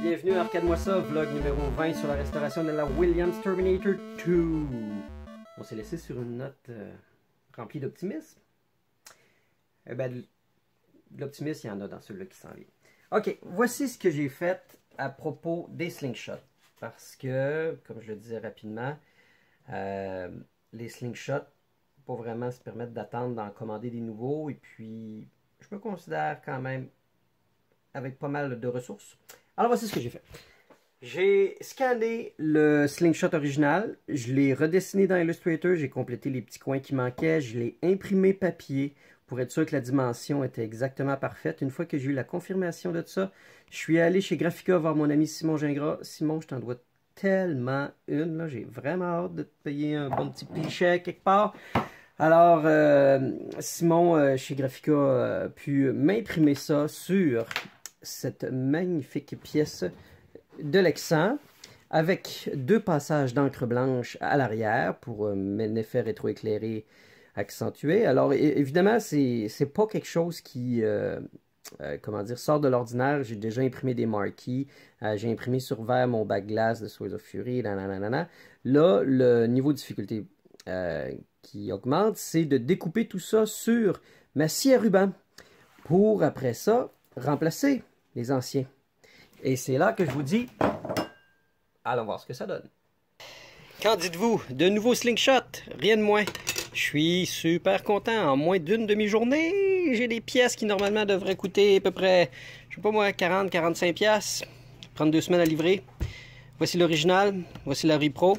Bienvenue à Arcade vlog numéro 20 sur la restauration de la Williams Terminator 2. On s'est laissé sur une note euh, remplie d'optimisme. Eh ben, l'optimisme, il y en a dans celui-là qui s'en vient. Ok, voici ce que j'ai fait à propos des slingshots. Parce que, comme je le disais rapidement, euh, les slingshots, pour vraiment se permettre d'attendre d'en commander des nouveaux. Et puis, je me considère quand même avec pas mal de ressources. Alors voici ce que j'ai fait. J'ai scanné le slingshot original, je l'ai redessiné dans Illustrator, j'ai complété les petits coins qui manquaient, je l'ai imprimé papier pour être sûr que la dimension était exactement parfaite. Une fois que j'ai eu la confirmation de ça, je suis allé chez Grafica voir mon ami Simon Gingras. Simon, je t'en dois tellement une, là, j'ai vraiment hâte de te payer un bon petit pichet quelque part. Alors, euh, Simon, euh, chez Grafica, euh, a pu m'imprimer ça sur cette magnifique pièce de l'accent avec deux passages d'encre blanche à l'arrière pour un euh, effet rétroéclairé accentué. Alors évidemment, c'est pas quelque chose qui euh, euh, comment dire sort de l'ordinaire. J'ai déjà imprimé des marquis, j'ai imprimé sur verre mon bac glace de Swords of Fury, Là, le niveau de difficulté qui augmente, c'est de découper tout ça sur ma scie à ruban pour après ça remplacer les anciens. Et c'est là que je vous dis, allons voir ce que ça donne. Qu'en dites-vous? De nouveaux slingshot, rien de moins. Je suis super content. En moins d'une demi-journée, j'ai des pièces qui normalement devraient coûter à peu près, je sais pas moi, 40-45 pièces. Prendre deux semaines à livrer. Voici l'original, voici la Repro.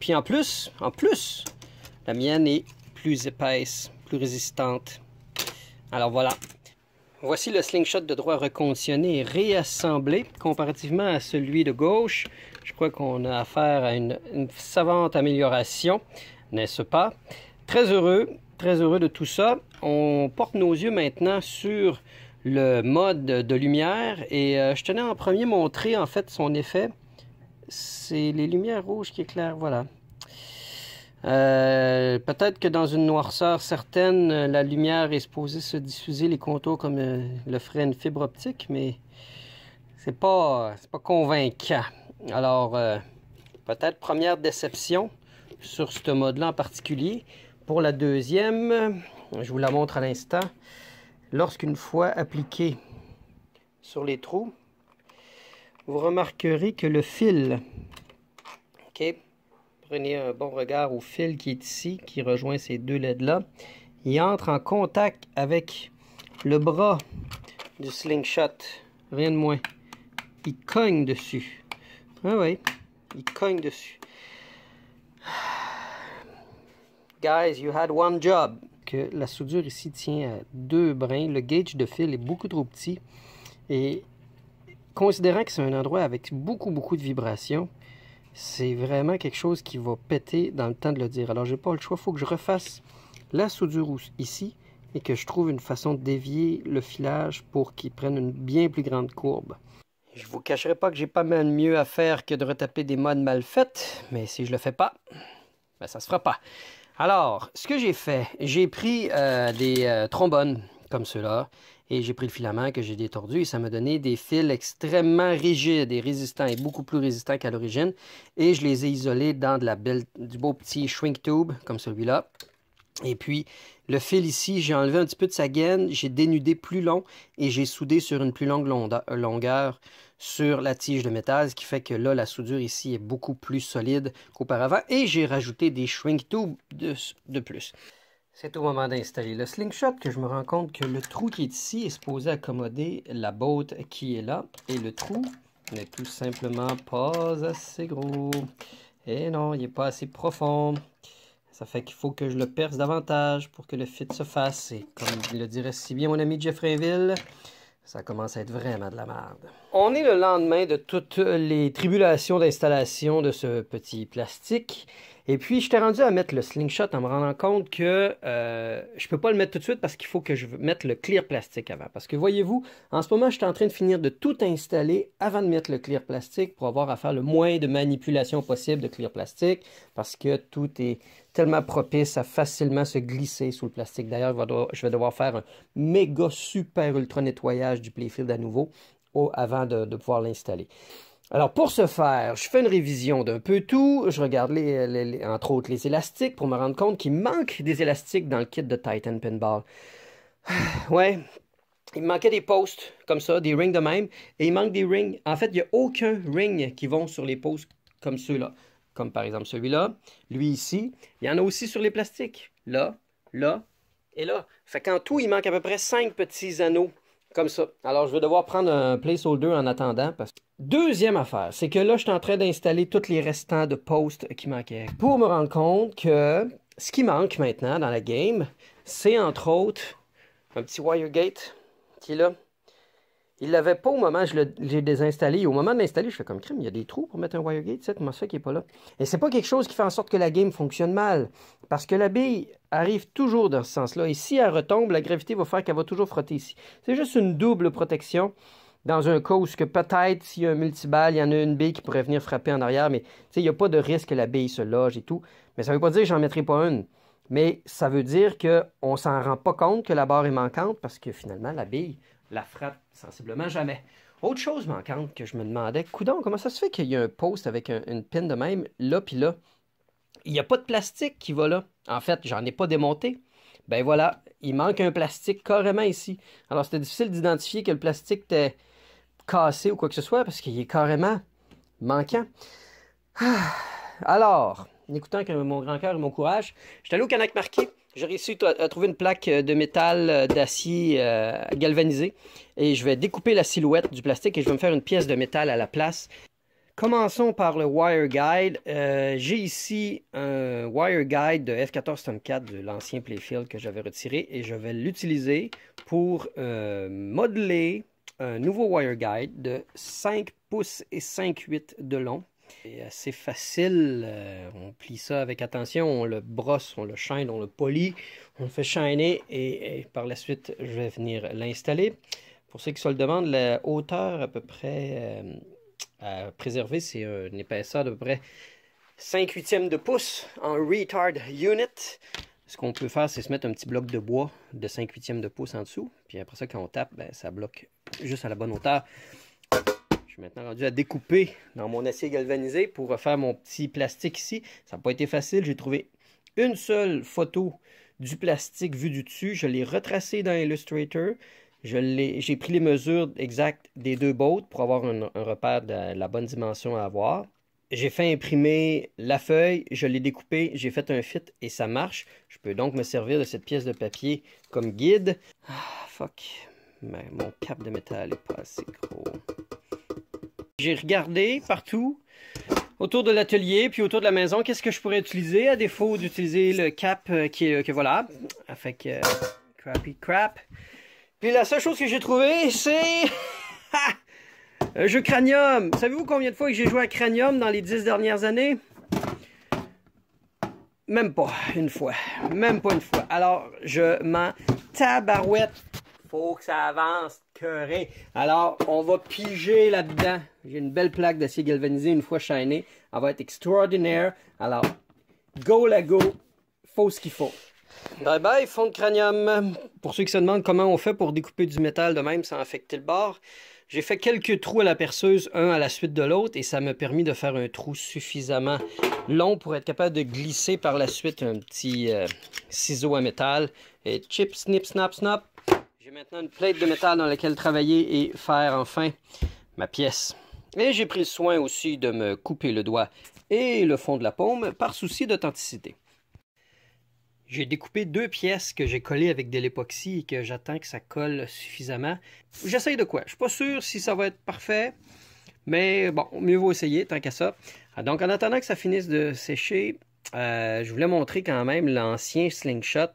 Puis en plus, en plus, la mienne est plus épaisse, plus résistante. Alors voilà, Voici le slingshot de droit reconditionné et réassemblé comparativement à celui de gauche. Je crois qu'on a affaire à une, savante amélioration, n'est-ce pas? Très heureux, très heureux de tout ça. On porte nos yeux maintenant sur le mode de lumière et euh, je tenais en premier montrer en fait son effet. C'est les lumières rouges qui éclairent, voilà. Euh, peut-être que dans une noirceur certaine, euh, la lumière est supposée se diffuser les contours comme euh, le ferait une fibre optique, mais c'est pas, pas convaincant. Alors, peut-être première déception sur ce mode-là en particulier. Pour la deuxième, je vous la montre à l'instant. Lorsqu'une fois appliquée sur les trous, vous remarquerez que le fil, Prenez un bon regard au fil qui est ici, qui rejoint ces deux LED-là. Il entre en contact avec le bras du slingshot. Rien de moins. Il cogne dessus. Ah oui, il cogne dessus. Guys, you had one job. Que la soudure ici tient à deux brins. Le gauge de fil est beaucoup trop petit. Et considérant que c'est un endroit avec beaucoup, beaucoup de vibrations, c'est vraiment quelque chose qui va péter dans le temps de le dire. Alors, j'ai pas le choix. Il faut que je refasse la soudure ici et que je trouve une façon de dévier le filage pour qu'il prenne une bien plus grande courbe. Je vous cacherai pas que j'ai pas mal mieux à faire que de retaper des modes mal faites, mais si je le fais pas, ben ça se fera pas. Alors, ce que j'ai fait, j'ai pris euh, des euh, trombones comme ceux-là, et j'ai pris le filament que j'ai détordu et ça m'a donné des fils extrêmement rigides et résistants et beaucoup plus résistants qu'à l'origine. Et je les ai isolés dans de la du beau petit shrink tube comme celui-là. Et puis, le fil ici, j'ai enlevé un petit peu de sa gaine, j'ai dénudé plus long et j'ai soudé sur une plus longue longueur sur la tige de métal, ce qui fait que là, la soudure ici est beaucoup plus solide qu'auparavant. Et j'ai rajouté des shrink tubes de plus. C'est au moment d'installer le slingshot que je me rends compte que le trou qui est ici est supposé accommoder la botte qui est là. Et le trou n'est tout simplement pas assez gros. Et non, il n'est pas assez profond. Ça fait qu'il faut que je le perce davantage pour que le fit se fasse. Et comme le dirait si bien mon ami Jeffreyville, ça commence à être vraiment de la merde. On est le lendemain de toutes les tribulations d'installation de ce petit plastique. Et puis, je j'étais rendu à mettre le slingshot en me rendant compte que euh, je ne peux pas le mettre tout de suite parce qu'il faut que je mette le clear plastique avant. Parce que voyez-vous, en ce moment, je suis en train de finir de tout installer avant de mettre le clear plastique pour avoir à faire le moins de manipulation possible de clear plastique parce que tout est tellement propice à facilement se glisser sous le plastique. D'ailleurs, je vais devoir faire un méga super ultra nettoyage du playfield à nouveau avant de pouvoir l'installer. Alors, pour ce faire, je fais une révision d'un peu tout. Je regarde, entre autres, les élastiques pour me rendre compte qu'il manque des élastiques dans le kit de Titan Pinball. ouais, il manquait des posts comme ça, des rings de même, et il manque des rings. En fait, il n'y a aucun ring qui vont sur les posts comme ceux-là. Comme par exemple celui-là, lui ici. Il y en a aussi sur les plastiques. Là, là et là. Fait qu'en tout, il manque à peu près cinq petits anneaux comme ça. Alors, je vais devoir prendre un placeholder en attendant. Parce... que... Deuxième affaire, c'est que là, je suis en train d'installer tous les restants de postes qui manquaient. Pour me rendre compte que ce qui manque maintenant dans la game, c'est entre autres un petit wire gate qui est là. Il l'avait pas au moment je l'ai désinstallé. Au moment de l'installer, je fais comme crime, il y a des trous pour mettre un WireGate, cette ce qui n'est pas là. Et c'est pas quelque chose qui fait en sorte que la game fonctionne mal. Parce que la bille arrive toujours dans ce sens-là. Et si elle retombe, la gravité va faire qu'elle va toujours frotter ici. C'est juste une double protection dans un cas où que peut-être s'il y a un multiball, il y en a une bille qui pourrait venir frapper en arrière, mais il n'y a pas de risque que la bille se loge et tout. Mais ça ne veut pas dire que j'en mettrai pas une. Mais ça veut dire qu'on ne s'en rend pas compte que la barre est manquante parce que finalement, la bille la frappe sensiblement jamais. Autre chose manquante que je me demandais, coudon, comment ça se fait qu'il y a un poste avec une pin de même, là puis là? Il n'y a pas de plastique qui va là. En fait, j'en ai pas démonté. Ben voilà, il manque un plastique carrément ici. Alors c'était difficile d'identifier que le plastique était cassé ou quoi que ce soit parce qu'il est carrément manquant. Ah, alors, n'écoutant que mon grand cœur et mon courage, j'étais allé au Canac Marqué. J'ai réussi à trouver une plaque euh, de métal euh, d'acier euh, galvanisé et je vais découper la silhouette du plastique et je vais me faire une pièce de métal à la place. Commençons par le wire guide. J'ai ici un wire guide de F14 Tom 4 de l'ancien Playfield que j'avais retiré et je vais l'utiliser pour modeler un nouveau wire guide de 5 pouces et 5,8 de long c'est assez facile. Euh, on plie ça avec attention, on le brosse, on le chaîne, on le polie, on le fait shiner et, par la suite, je vais venir l'installer. Pour ceux qui se le demandent, la hauteur à peu près euh, à préserver, c'est une épaisseur d'à peu près 5 huitièmes de pouce en retard unit. Ce qu'on peut faire, c'est se mettre un petit bloc de bois de 5 huitièmes de pouce en dessous. Puis après ça, quand on tape, ben, ça bloque juste à la bonne hauteur. Je suis maintenant rendu à découper dans mon acier galvanisé pour refaire mon petit plastique ici. Ça n'a pas été facile. J'ai trouvé une seule photo du plastique vu du dessus. Je l'ai retracé dans Illustrator. J'ai pris les mesures exactes des deux bottes pour avoir un, repère de la bonne dimension à avoir. J'ai fait imprimer la feuille, je l'ai découpé, j'ai fait un fit et ça marche. Je peux donc me servir de cette pièce de papier comme guide. Ah, fuck. Mais mon cap de métal n'est pas assez gros. J'ai regardé partout, autour de l'atelier, puis autour de la maison, qu'est-ce que je pourrais utiliser à défaut d'utiliser le cap euh, qui est, euh, que voilà. Avec ah, euh, crappy crap. Puis la seule chose que j'ai trouvé, c'est... Un jeu Cranium. Savez-vous combien de fois que j'ai joué à Cranium dans les dix dernières années? Même pas une fois. Même pas une fois. Alors, je m'en tabarouette. Faut que ça avance. Alors, on va piger là-dedans. J'ai une belle plaque d'acier galvanisé une fois chaînée. Elle va être extraordinaire. Alors, go la go. Faut ce qu'il faut. Bye bye, fond de cranium. Pour ceux qui se demandent comment on fait pour découper du métal de même sans affecter le bord, j'ai fait quelques trous à la perceuse, un à la suite de l'autre, et ça m'a permis de faire un trou suffisamment long pour être capable de glisser par la suite un petit euh, ciseau à métal. Et chip, snip, snap, snap, j'ai maintenant une plaque de métal dans laquelle travailler et faire enfin ma pièce. Et j'ai pris le soin aussi de me couper le doigt et le fond de la paume par souci d'authenticité. J'ai découpé deux pièces que j'ai collées avec de l'époxy et que j'attends que ça colle suffisamment. J'essaye de quoi? Je suis pas sûr si ça va être parfait, mais bon, mieux vaut essayer tant qu'à ça. Ah, donc en attendant que ça finisse de sécher, euh, je voulais montrer quand même l'ancien slingshot.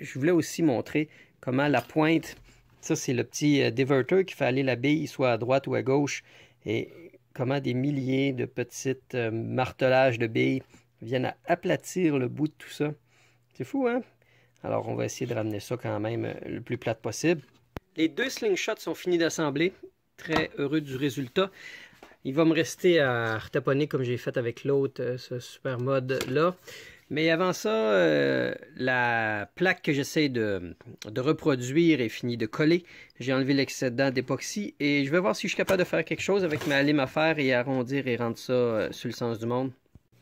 Je voulais aussi montrer comment la pointe, ça c'est le petit euh, diverter qui fait aller la bille soit à droite ou à gauche, et comment des milliers de petits euh, martelages de billes viennent à aplatir le bout de tout ça. C'est fou, hein? Alors on va essayer de ramener ça quand même euh, le plus plate possible. Les deux slingshots sont finis d'assembler. Très heureux du résultat. Il va me rester à retaponner comme j'ai fait avec l'autre, ce super mode là. Mais avant ça, euh, la plaque que j'essaie de, reproduire est finie de coller. J'ai enlevé l'excédent d'époxy et je vais voir si je suis capable de faire quelque chose avec ma lime à faire et arrondir et rendre ça euh, sur le sens du monde.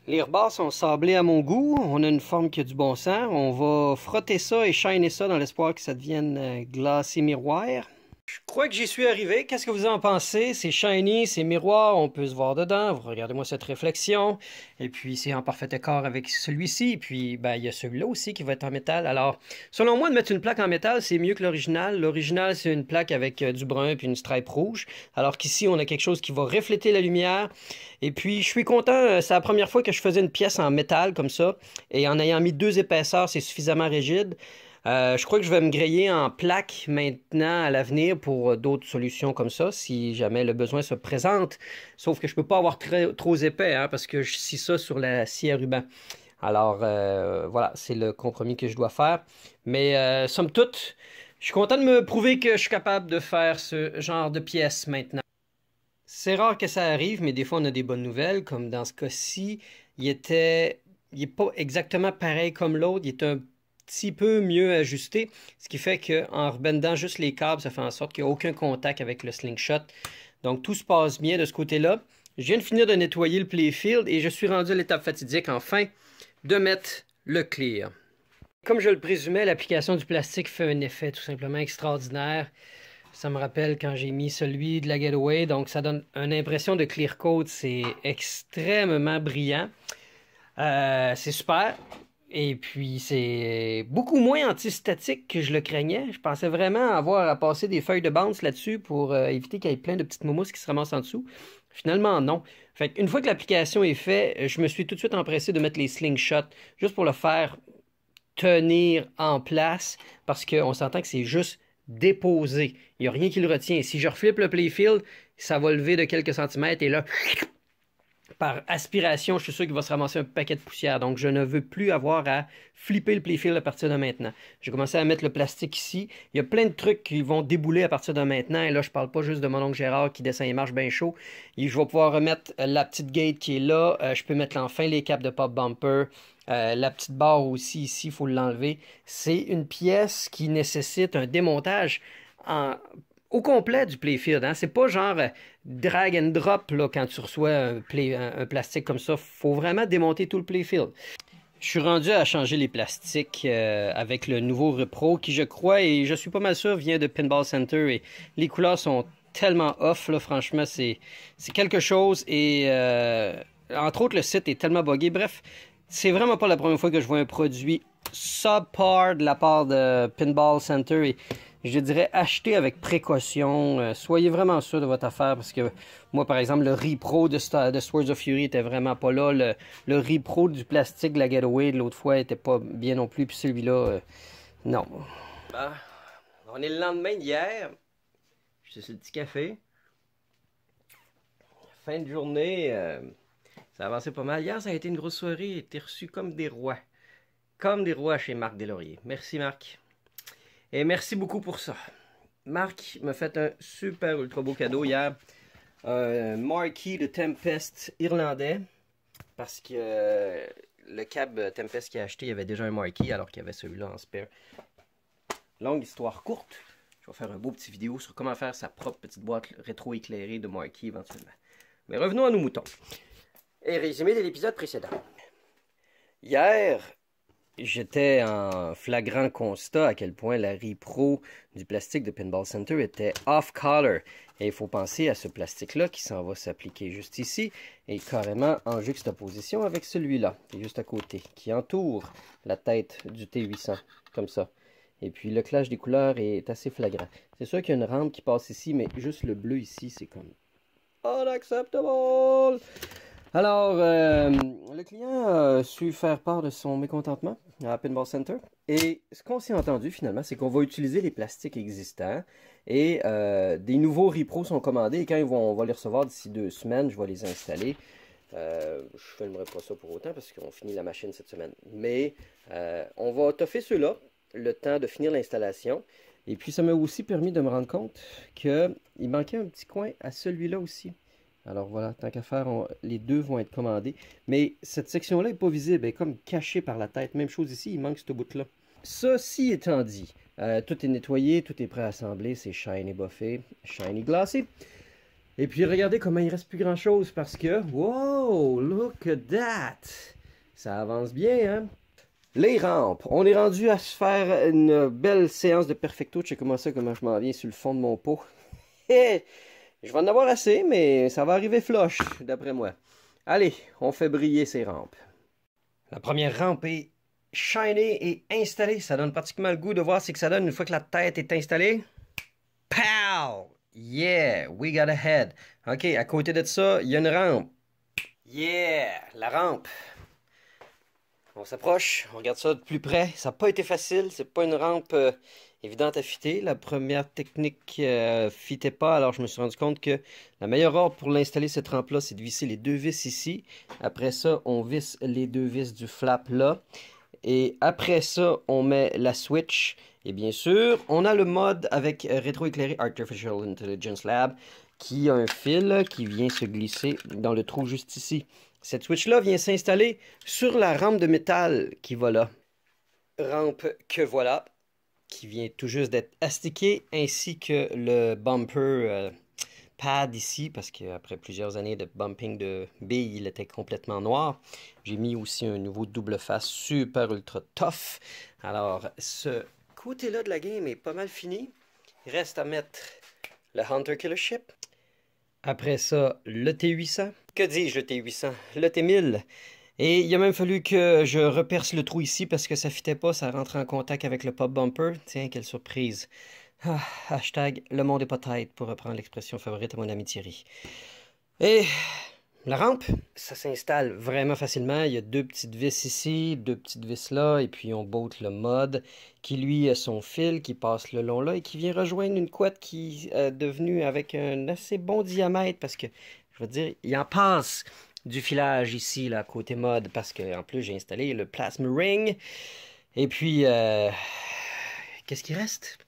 Les rebords sont sablés à mon goût. On a une forme qui a du bon sens. On va frotter ça et shiner ça dans l'espoir que ça devienne euh, glacé miroir. Je crois que j'y suis arrivé. Qu'est-ce que vous en pensez? C'est shiny, c'est miroir, on peut se voir dedans. Regardez-moi cette réflexion. Et puis, c'est en parfait accord avec celui-ci. Puis, ben, il y a celui-là aussi qui va être en métal. Alors, selon moi, de mettre une plaque en métal, c'est mieux que l'original. L'original, c'est une plaque avec euh, du brun puis une stripe rouge. Alors qu'ici, on a quelque chose qui va refléter la lumière. Et puis, je suis content. Euh, c'est la première fois que je faisais une pièce en métal comme ça. Et en ayant mis deux épaisseurs, c'est suffisamment rigide. Euh, je crois que je vais me griller en plaque maintenant à l'avenir pour euh, d'autres solutions comme ça, si jamais le besoin se présente. Sauf que je ne peux pas avoir très, trop épais, hein, parce que je scie ça sur la scie à ruban. Alors euh, voilà, c'est le compromis que je dois faire. Mais somme toute, je suis content de me prouver que je suis capable de faire ce genre de pièce maintenant. C'est rare que ça arrive, mais des fois on a des bonnes nouvelles, comme dans ce cas-ci, il était n'est pas exactement pareil comme l'autre, il est un petit peu mieux ajusté, ce qui fait qu'en rebendant juste les câbles, ça fait en sorte qu'il n'y a aucun contact avec le slingshot. Donc tout se passe bien de ce côté-là. Je viens de finir de nettoyer le playfield et je suis rendu à l'étape fatidique enfin de mettre le clear. Comme je le présumais, l'application du plastique fait un effet tout simplement extraordinaire. Ça me rappelle quand j'ai mis celui de la Getaway, donc ça donne une impression de clear coat. C'est extrêmement brillant. Euh, c'est super. Et puis, c'est beaucoup moins antistatique que je le craignais. Je pensais vraiment avoir à passer des feuilles de bounce là-dessus pour euh, éviter qu'il y ait plein de petites momousses qui se ramassent en dessous. Finalement, non. Fait une fois que l'application est faite, euh, je me suis tout de suite empressé de mettre les slingshots juste pour le faire tenir en place parce qu'on s'entend que c'est juste déposé. Il n'y a rien qui le retient. Si je reflippe le playfield, ça va lever de quelques centimètres et là, par aspiration, je suis sûr qu'il va se ramasser un paquet de poussière. Donc, je ne veux plus avoir à flipper le playfield à partir de maintenant. J'ai commencé à mettre le plastique ici. Il y a plein de trucs qui vont débouler à partir de maintenant. Et là, je parle pas juste de mon oncle Gérard qui descend et marche bien chaud. Et je vais pouvoir remettre euh, la petite gate qui est là. Euh, je peux mettre enfin les caps de pop bumper. Euh, la petite barre aussi ici, il faut l'enlever. C'est une pièce qui nécessite un démontage en au complet du playfield. Hein. C'est pas genre euh, drag and drop là, quand tu reçois un, plastique comme ça. faut vraiment démonter tout le playfield. Je suis rendu à changer les plastiques euh, avec le nouveau Repro qui, je crois, et je suis pas mal sûr, vient de Pinball Center. Et les couleurs sont tellement off, là, franchement, c'est quelque chose. Et euh, entre autres, le site est tellement bogué. Bref, c'est vraiment pas la première fois que je vois un produit subpar de la part de Pinball Center. Et je dirais, acheter avec précaution. Euh, soyez vraiment sûr de votre affaire parce que moi, par exemple, le Repro de, de Swords of Fury était vraiment pas là. Le, Repro du plastique de la Getaway de l'autre fois était pas bien non plus. Puis celui-là, euh, non. Bah, on est le lendemain d'hier. Je sur le petit café. Fin de journée, euh, ça avançait pas mal. Hier, ça a été une grosse soirée. été reçu comme des rois. Comme des rois chez Marc Delaurier. Merci Marc. Et merci beaucoup pour ça. Marc m'a fait un super ultra beau cadeau hier. Euh, un Marquis de Tempest irlandais. Parce que euh, le cab Tempest qu'il a acheté, il y avait déjà un Marquis alors qu'il y avait celui-là en spare. Longue histoire courte. Je vais faire un beau petit vidéo sur comment faire sa propre petite boîte rétro-éclairée de Marquis éventuellement. Mais revenons à nos moutons. Et résumé de l'épisode précédent. Hier, j'étais en flagrant constat à quel point la repro du plastique de Pinball Center était off-color. Et il faut penser à ce plastique-là qui s'en va s'appliquer juste ici et carrément en juxtaposition avec celui-là, juste à côté, qui entoure la tête du T800, comme ça. Et puis le clash des couleurs est assez flagrant. C'est sûr qu'il y a une rampe qui passe ici, mais juste le bleu ici, c'est comme... Unacceptable! Alors, euh, le client a su faire part de son mécontentement à Pinball Center. Et ce qu'on s'est entendu finalement, c'est qu'on va utiliser les plastiques existants. Et euh, des nouveaux repros sont commandés. Et quand ils vont, on va les recevoir d'ici deux semaines, je vais les installer. Euh, je ne filmerai pas ça pour autant parce qu'on finit la machine cette semaine. Mais on va toffer ceux-là le temps de finir l'installation. Et puis ça m'a aussi permis de me rendre compte qu'il manquait un petit coin à celui-là aussi. Alors voilà, tant qu'à faire, les deux vont être commandés. Mais cette section-là n'est pas visible, elle est comme cachée par la tête. Même chose ici, il manque cette bout-là. Ceci étant dit, euh, tout est nettoyé, tout est prêt à assembler, c'est shiny buffé, shiny glacé. Et puis regardez comment il reste plus grand chose parce que, wow, look at that! Ça avance bien, hein? Les rampes. On est rendu à se faire une belle séance de perfecto. Je sais comment ça, comment je m'en viens sur le fond de mon pot. Je vais en avoir assez, mais ça va arriver floche, d'après moi. Allez, on fait briller ces rampes. La première rampe est shinée et installée. Ça donne pratiquement le goût de voir ce que ça donne une fois que la tête est installée. Pow! Yeah, we got a head. OK, à côté de ça, il y a une rampe. Yeah, la rampe. On s'approche, on regarde ça de plus près. Ça n'a pas été facile, c'est pas une rampe euh, évidente à fitter. La première technique ne euh, fitait pas, alors je me suis rendu compte que la meilleure ordre pour l'installer cette rampe-là, c'est de visser les deux vis ici. Après ça, on visse les deux vis du flap là. Et après ça, on met la switch. Et bien sûr, on a le mode avec rétroéclairé Artificial Intelligence Lab qui a un fil qui vient se glisser dans le trou juste ici. Cette switch-là vient s'installer sur la rampe de métal qui va là. Rampe que voilà qui vient tout juste d'être astiqué, ainsi que le bumper euh, pad ici, parce qu'après plusieurs années de bumping de billes, il était complètement noir. J'ai mis aussi un nouveau double face super ultra tough. Alors, ce côté-là de la game est pas mal fini. Il reste à mettre le Hunter Killer Ship. Après ça, le T800. Que dis-je, le T800? Le T1000. Et il a même fallu que je reperce le trou ici parce que ça fitait pas, ça rentrait en contact avec le pop bumper. Tiens, quelle surprise. Ah, hashtag le monde est pas tête pour reprendre l'expression favorite à mon ami Thierry. Et la rampe, ça s'installe vraiment facilement. Il y a deux petites vis ici, deux petites vis là, et puis on boote le mode qui lui a son fil qui passe le long là et qui vient rejoindre une couette qui est devenue avec un assez bon diamètre parce que, je veux dire, il en passe du filage ici, là, côté mode, parce que en plus j'ai installé le Plasma Ring. Et puis, euh, qu'est-ce qui reste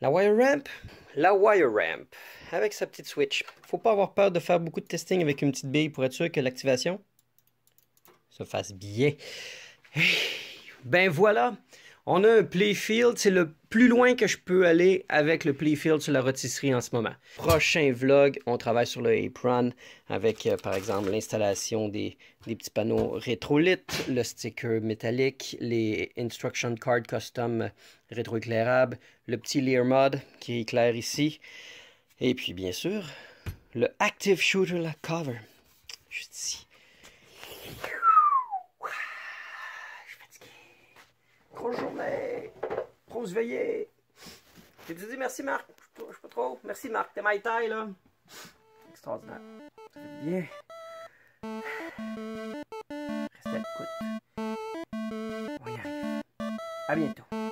La Wire Ramp La Wire Ramp, avec sa petite switch. Faut pas avoir peur de faire beaucoup de testing avec une petite bille pour être sûr que l'activation se fasse bien. Ben voilà on a un playfield, c'est le plus loin que je peux aller avec le playfield sur la rotisserie en ce moment. Prochain vlog, on travaille sur le apron avec euh, par exemple l'installation des, petits panneaux rétrolites, le sticker métallique, les instruction card custom rétro-éclairables, le petit Lear mod qui éclaire ici, et puis bien sûr le active shooter cover, juste ici. grosse journée, grosse veillée. J'ai dit merci Marc, je sais pas trop. Merci Marc, t'es my là. Extraordinaire. Très bien. Restez à l'écoute. On y arrive. À bientôt.